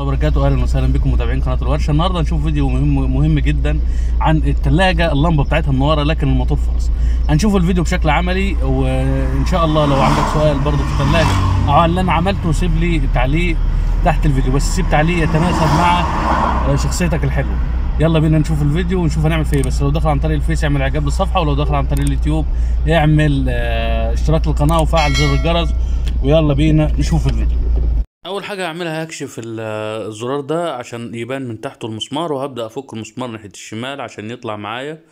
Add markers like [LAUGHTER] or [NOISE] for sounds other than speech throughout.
الله وبركاته اهلا وسهلا بكم متابعين قناه الورشه النهارده هنشوف فيديو مهم مهم جدا عن الثلاجه اللمبه بتاعتها منوره لكن الموتور فاصل هنشوف الفيديو بشكل عملي وان شاء الله لو عندك سؤال برضه في الثلاجه او آه، اللي انا عملته سيب لي تعليق تحت الفيديو بس سيب تعليق يتناسب مع آه، شخصيتك الحلوه يلا بينا نشوف الفيديو ونشوف هنعمل فيه إيه. بس لو دخل عن طريق الفيس اعمل اعجاب للصفحه ولو دخل عن طريق اليوتيوب اعمل آه، اشتراك للقناه وفعل زر الجرس ويلا بينا نشوف الفيديو اول حاجه هعملها هكشف الزرار ده عشان يبان من تحته المسمار وهبدا افك المسمار ناحيه الشمال عشان يطلع معايا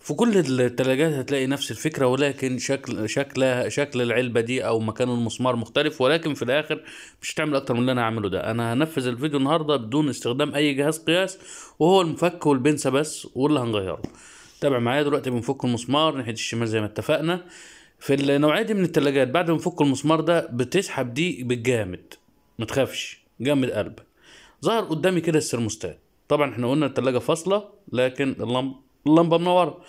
في كل التلاجات هتلاقي نفس الفكرة ولكن شكل شكلها شكل العلبة دي أو مكان المسمار مختلف ولكن في الآخر مش هتعمل أكتر من اللي أنا هعمله ده أنا هنفذ الفيديو النهاردة بدون استخدام أي جهاز قياس وهو المفك والبنسة بس واللي هنغيره تابع معايا دلوقتي بنفك المسمار ناحية الشمال زي ما اتفقنا في النوعية دي من التلاجات بعد ما نفك المسمار ده بتسحب دي بالجامد ما تخافش جمد قلبك ظهر قدامي كده السرموستات طبعا احنا قلنا الثلاجه فاصله لكن اللمبه اللمبه منوره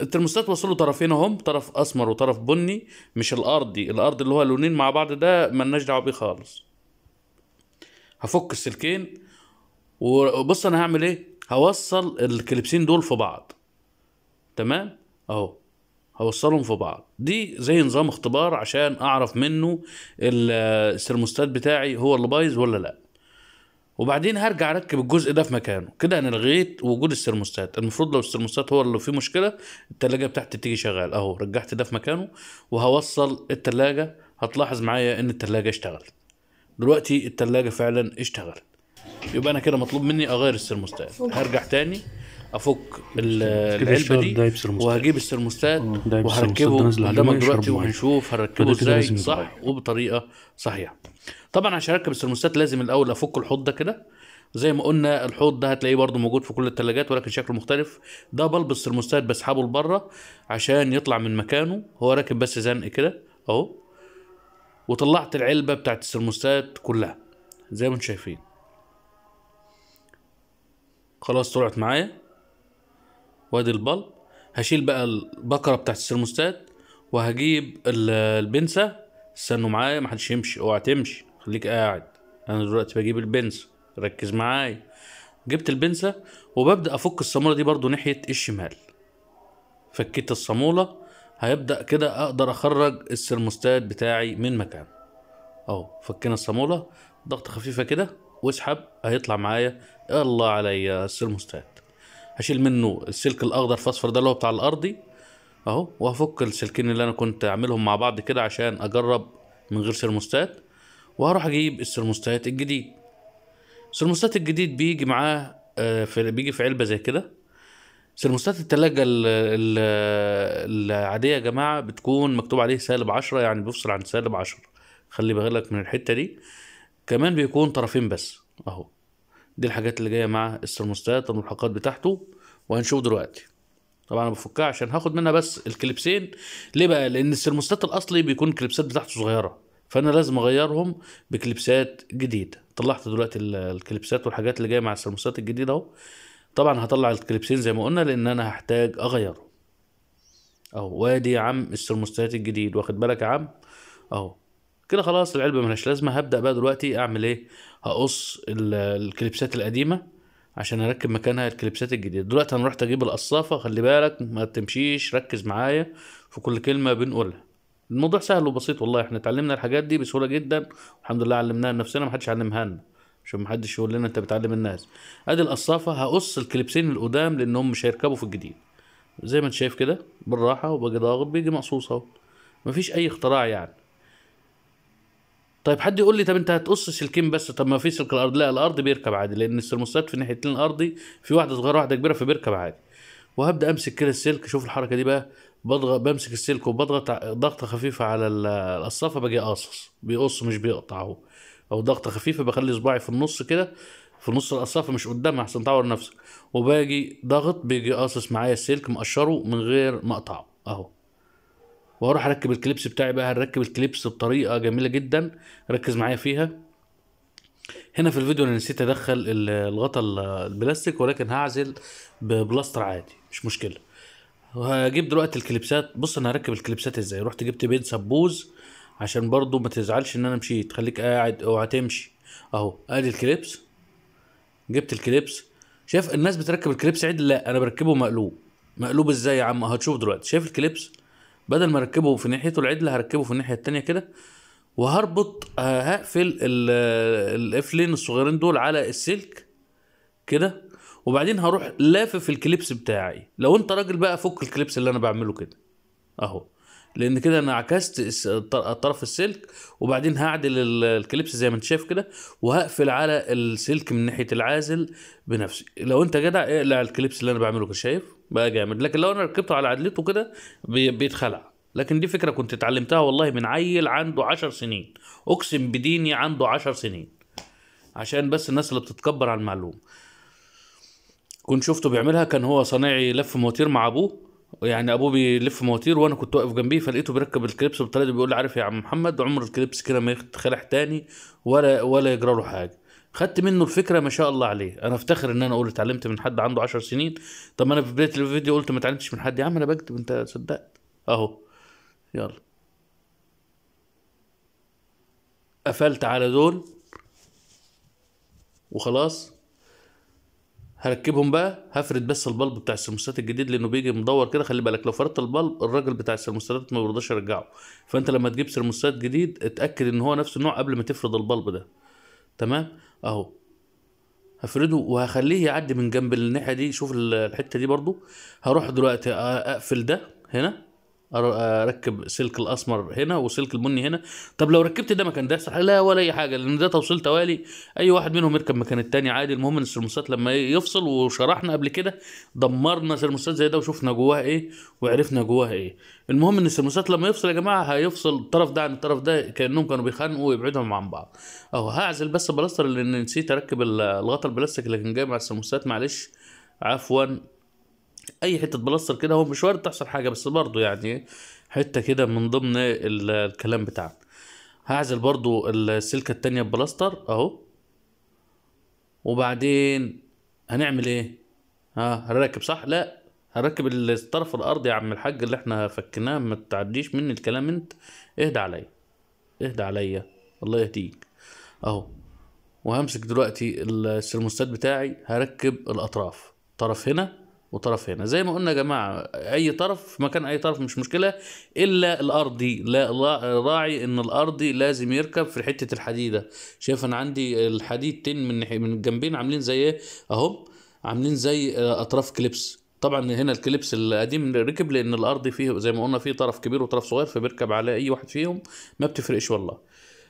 الترموستات وصلوا طرفين اهم طرف اسمر وطرف بني مش الارضي الارض اللي هو لونين مع بعض ده ملناش دعوه بيه خالص هفك السلكين وبص انا هعمل ايه هوصل الكليبسين دول في بعض تمام اهو اوصلهم في بعض دي زي نظام اختبار عشان اعرف منه الثرموستات بتاعي هو اللي بايظ ولا لا وبعدين هرجع اركب الجزء ده في مكانه كده انا لغيت وجود الثرموستات المفروض لو الثرموستات هو اللي فيه مشكله التلاجة بتاعتي تيجي شغال اهو رجعت ده في مكانه وهوصل التلاجة هتلاحظ معايا ان التلاجة اشتغلت دلوقتي التلاجة فعلا اشتغلت يبقى انا كده مطلوب مني اغير الثرموستات هرجع تاني افك العلبه دي وهجيب السرموستات وهركبه قدامك دلوقتي وهنشوف هركبه ازاي صح وبطريقه صحيحه طبعا عشان اركب السرموستات لازم الاول افك الحوض ده كده زي ما قلنا الحوض ده هتلاقيه برضو موجود في كل الثلاجات ولكن شكله مختلف ده بلبس السرموستات بسحبه لبره عشان يطلع من مكانه هو راكب بس زنق كده اهو وطلعت العلبه بتاعت السرموستات كلها زي ما انتم شايفين خلاص طلعت معايا وادي البلب هشيل بقى البكره بتاعت السرموستات وهجيب البنسه استنوا معايا محدش يمشي اوعى تمشي خليك قاعد انا دلوقتي بجيب البنسه ركز معايا جبت البنسه وببدا افك الصاموله دي برضو ناحيه الشمال فكيت الصاموله هيبدا كده اقدر اخرج السرموستات بتاعي من مكانه اهو فكينا الصاموله ضغطه خفيفه كده واسحب هيطلع معايا الله عليا السرموستات هشيل منه السلك الاخضر فاصفر ده اللي هو بتاع الارضي اهو وهفك السلكين اللي انا كنت عاملهم مع بعض كده عشان اجرب من غير سيرموستات وهروح اجيب السيرموستات الجديد السيرموستات الجديد بيجي معاه آه، في بيجي في علبه زي كده سيرموستات التلاجة العادية يا جماعة بتكون مكتوب عليه سالب عشرة يعني بيفصل عن سالب عشرة خلي بالك من الحتة دي كمان بيكون طرفين بس اهو دي الحاجات اللي جايه مع الثرموستات والملحقات بتاعته وهنشوف دلوقتي طبعا انا بفكها عشان هاخد منها بس الكليبسين ليه بقى لان الثرموستات الاصلي بيكون الكليبسات بتاعته صغيره فانا لازم اغيرهم بكليبسات جديده طلعت دلوقتي الكليبسات والحاجات اللي جايه مع الثرموستات الجديده اهو طبعا هطلع الكليبسين زي ما قلنا لان انا هحتاج اغيره اهو وادي يا عم الثرموستات الجديد واخد بالك يا عم اهو كده خلاص العلبه ملهاش لازمه هبدا بقى دلوقتي اعمل ايه هقص الكليبسات القديمه عشان اركب مكانها الكليبسات الجديده دلوقتي هنروح تجيب اجيب القصافه خلي بالك ما تمشيش ركز معايا في كل كلمه بنقولها الموضوع سهل وبسيط والله احنا اتعلمنا الحاجات دي بسهوله جدا والحمد لله علمناها لنفسنا محدش علمها لنا عشان محدش يقول لنا انت بتعلم الناس ادي القصافه هقص الكليبسين القدام لانهم مش هيركبوا في الجديد زي ما انت شايف كده بالراحه وباجي ضاغط بيجي مقصوص اهو مفيش اي اختراع يعني طيب حد يقول لي طب انت هتقص سلكين بس طب ما في سلك الارض لا الارض بيركب عادي لان السرموستات في الناحيتين الارضي في واحده صغيره واحده كبيره فبيركب عادي وهبدا امسك كده السلك شوف الحركه دي بقى بضغط بمسك السلك وبضغط ضغطه خفيفه على القصافه باجي اقصص بيقص مش بيقطع اهو او ضغطه خفيفه بخلي صباعي في النص كده في نص القصافه مش قدام احسن تعور نفسك وباجي ضغط بيجي قاصص معايا السلك مقشره من غير ما اقطعه اهو واروح اركب الكليبس بتاعي بقى هنركب الكليبس بطريقه جميله جدا ركز معايا فيها هنا في الفيديو انا نسيت ادخل الغطا البلاستيك ولكن هعزل ببلاستر عادي مش مشكله وهجيب دلوقتي الكليبسات بص انا هركب الكليبسات ازاي رحت جبت بين سبوز عشان برضو ما تزعلش ان انا مشيت خليك قاعد اوعى تمشي اهو ادي الكليبس جبت الكليبس شايف الناس بتركب الكليبس عدل لا انا بركبه مقلوب مقلوب ازاي يا عم هتشوف دلوقتي شايف الكليبس بدل ما اركبه في ناحيته العدل هركبه في الناحيه التانية كده وهربط هقفل الافلين الصغيرين دول على السلك كده وبعدين هروح لافف الكليبس بتاعي لو انت راجل بقى فك الكليبس اللي انا بعمله كده اهو لان كده انا عكست الطرف السلك وبعدين هعدل الكليبس زي ما انت شايف كده وهقفل على السلك من ناحيه العازل بنفسي لو انت جدع اقلع الكليبس اللي انا بعمله كده شايف بقى جامد لكن لو انا ركبته على عدلته كده بيتخلع لكن دي فكره كنت اتعلمتها والله من عيل عنده 10 سنين اقسم بديني عنده 10 سنين عشان بس الناس اللي بتتكبر على المعلومه كنت شفته بيعملها كان هو صنايعي لف مواتير مع ابوه يعني ابوه بيلف مواتير وانا كنت واقف جنبيه فلقيته بيركب الكليبس بالطريقه دي بيقول لي عارف يا عم محمد عمر الكليبس كده ما يتخلع تاني ولا ولا يجرى له حاجه خدت منه الفكره ما شاء الله عليه انا افتخر ان انا اقول اتعلمت من حد عنده 10 سنين طب انا في بدايه الفيديو قلت ما اتعلمتش من حد يا عم انا بكتب انت صدقت اهو يلا قفلت على دول وخلاص هركبهم بقى هفرد بس البلب بتاع السرموستات الجديد لانه بيجي مدور كده خلي بالك لو فردت البلب الراجل بتاع السرموستات ما بيرضاش يرجعه فانت لما تجيب سرموستات جديد اتاكد ان هو نفس النوع قبل ما تفرد البلب ده تمام اهو هفرده وهخليه يعدي من جنب الناحيه دي شوف الحته دي برضو هروح دلوقتي اقفل ده هنا آه، اركب سلك الاسمر هنا وسلك البني هنا طب لو ركبت ده مكان ده صح لا ولا اي حاجه لان ده توصيل توالي اي واحد منهم يركب مكان التاني عادي المهم ان السيرموستات لما يفصل وشرحنا قبل كده دمرنا سيرموستات زي ده وشفنا جواها ايه وعرفنا جواها ايه المهم ان السيرموستات لما يفصل يا جماعه هيفصل الطرف ده عن الطرف ده كانهم كانوا بيخانقوا ويبعدهم عن بعض اهو هعزل بس البلاستر لان نسيت اركب الغطا البلاستيك اللي كان جاي مع السيرموستات معلش عفوا اي حته بلاستر كده هو مش وارد تحصل حاجه بس برضو يعني حته كده من ضمن الكلام بتاعنا هعزل برضو السلكه التانية ببلاستر اهو وبعدين هنعمل ايه ها هنركب صح لا هنركب الطرف الارضي يا عم الحاج اللي احنا فكناه ما تعديش مني الكلام انت اهدى عليا اهدى عليا الله يهديك اهو وهمسك دلوقتي السلموستات بتاعي هركب الاطراف طرف هنا وطرف هنا زي ما قلنا يا جماعه اي طرف مكان اي طرف مش مشكله الا الارضي لا راعي ان الارضي لازم يركب في حته الحديده شايف انا عندي الحديدتين من من الجنبين عاملين زي ايه اهم عاملين زي آه، اطراف كليبس طبعا هنا الكليبس القديم ركب لان الارضي فيه زي ما قلنا فيه طرف كبير وطرف صغير فبيركب على اي واحد فيهم ما بتفرقش والله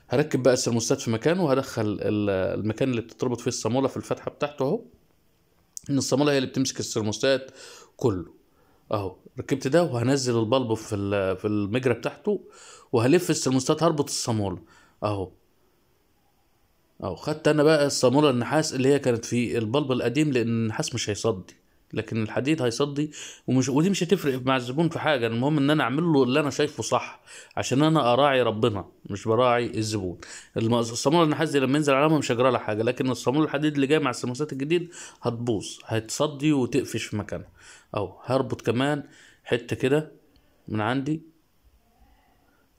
هركب بقى السرموستات في مكانه وهدخل المكان اللي بتتربط فيه الصاموله في الفتحه بتاعته اهو ان الصاموله هي اللي بتمسك السرموستات كله اهو ركبت ده وهنزل البلب في في المجرى بتاعته وهلف السرموستات هربط الصامولة اهو اهو خدت انا بقى الصامولة النحاس اللي هي كانت في البلب القديم لان النحاس مش هيصدي لكن الحديد هيصدي ومش ودي مش هتفرق مع الزبون في حاجه المهم ان انا اعمل له اللي انا شايفه صح عشان انا اراعي ربنا مش براعي الزبون الصاموله النحاس دي لما ينزل عليها مش هجرى حاجه لكن الصامول الحديد اللي جاي مع السماسات الجديد هتبوظ هتصدي وتقفش في مكانها اهو هربط كمان حته كده من عندي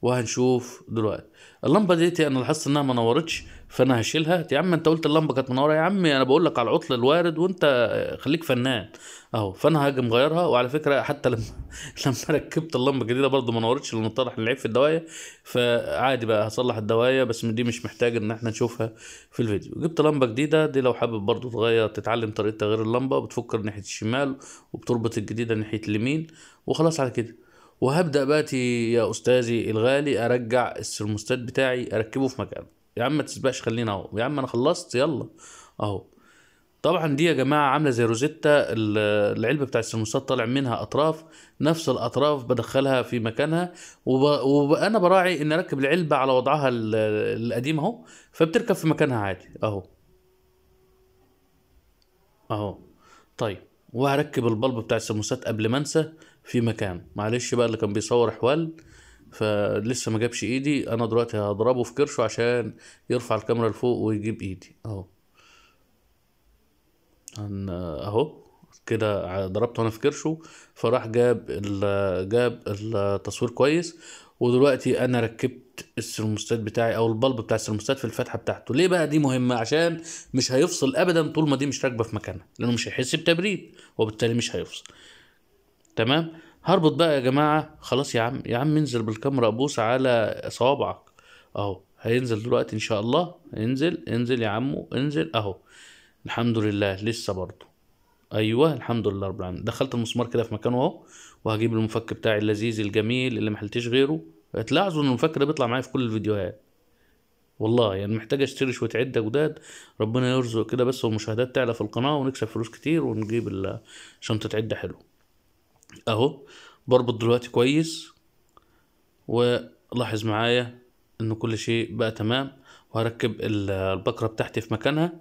وهنشوف دلوقتي اللمبه دي انا لاحظت انها ما نورتش فانا هشيلها يا عم انت قلت اللمبه كانت منوره يا عم انا بقول لك على العطل الوارد وانت خليك فنان اهو فانا هاجي مغيرها وعلى فكره حتى لما [LAUGHS] لما ركبت اللمبه الجديده برضو ما نورتش لان اتضح العيب في الدوايه فعادي بقى هصلح الدوايه بس دي مش محتاج ان احنا نشوفها في الفيديو جبت لمبه جديده دي لو حابب برضو تغير تتعلم طريقه تغيير اللمبه بتفكر ناحيه الشمال وبتربط الجديده ناحيه اليمين وخلاص على كده وهبدا باتي يا استاذي الغالي ارجع السرموستات بتاعي اركبه في مكانه يا عم ما تسبقش خلينا اهو يا عم انا خلصت يلا اهو طبعا دي يا جماعه عامله زي روزيتا العلبه بتاع السرموستات طالع منها اطراف نفس الاطراف بدخلها في مكانها وانا براعي ان اركب العلبه على وضعها القديم اهو فبتركب في مكانها عادي اهو اهو طيب وهركب البلب بتاع السرموستات قبل ما انسى في مكان معلش بقى اللي كان بيصور حوال فلسه ما جابش ايدي انا دلوقتي هضربه في كرشه عشان يرفع الكاميرا لفوق ويجيب ايدي اهو اهو كده ضربته انا في كرشه فراح جاب جاب التصوير كويس ودلوقتي انا ركبت السيرموستات بتاعي او البلب بتاع السيرموستات في الفتحه بتاعته ليه بقى دي مهمه عشان مش هيفصل ابدا طول ما دي مش راكبه في مكانها لانه مش هيحس بتبريد وبالتالي مش هيفصل تمام هربط بقى يا جماعه خلاص يا عم يا عم انزل بالكاميرا ابوس على صوابعك اهو هينزل دلوقتي ان شاء الله انزل انزل يا عمو انزل اهو الحمد لله لسه برضو ايوه الحمد لله رب العالمين دخلت المسمار كده في مكانه اهو وهجيب المفك بتاعي اللذيذ الجميل اللي محلتيش غيره هتلاحظوا ان المفك ده بيطلع معايا في كل الفيديوهات والله يعني محتاج اشتري شويه عده جداد ربنا يرزق كده بس والمشاهدات تعلى في القناه ونكسب فلوس كتير ونجيب شنطه عده حلوه اهو بربط دلوقتي كويس ولاحظ معايا ان كل شيء بقى تمام وهركب البكرة بتاعتي في مكانها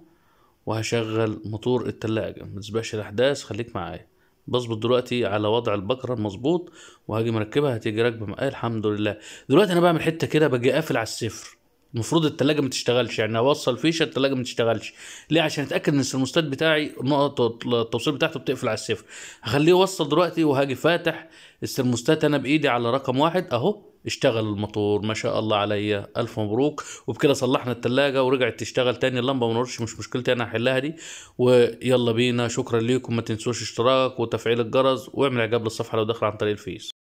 وهشغل موتور التلاجة متسبقش الاحداث خليك معايا بظبط دلوقتي على وضع البكرة المظبوط وهاجي مركبها هتيجي راكبة معايا الحمد لله دلوقتي انا بعمل حتة كده باجي قافل على الصفر المفروض التلاجة ما تشتغلش يعني اوصل فيشه التلاجة ما تشتغلش ليه عشان اتاكد ان الثرموستات بتاعي نقطه التوصيل بتاعته بتقفل على الصفر هخليه يوصل دلوقتي وهاجي فاتح الثرموستات انا بايدي على رقم واحد اهو اشتغل الموتور ما شاء الله عليا الف مبروك وبكده صلحنا التلاجة ورجعت تشتغل تاني اللمبه ما نورش مش مشكلتي انا هحلها دي ويلا بينا شكرا ليكم ما تنسوش اشتراك وتفعيل الجرس واعمل اعجاب للصفحه لو داخل عن طريق الفيس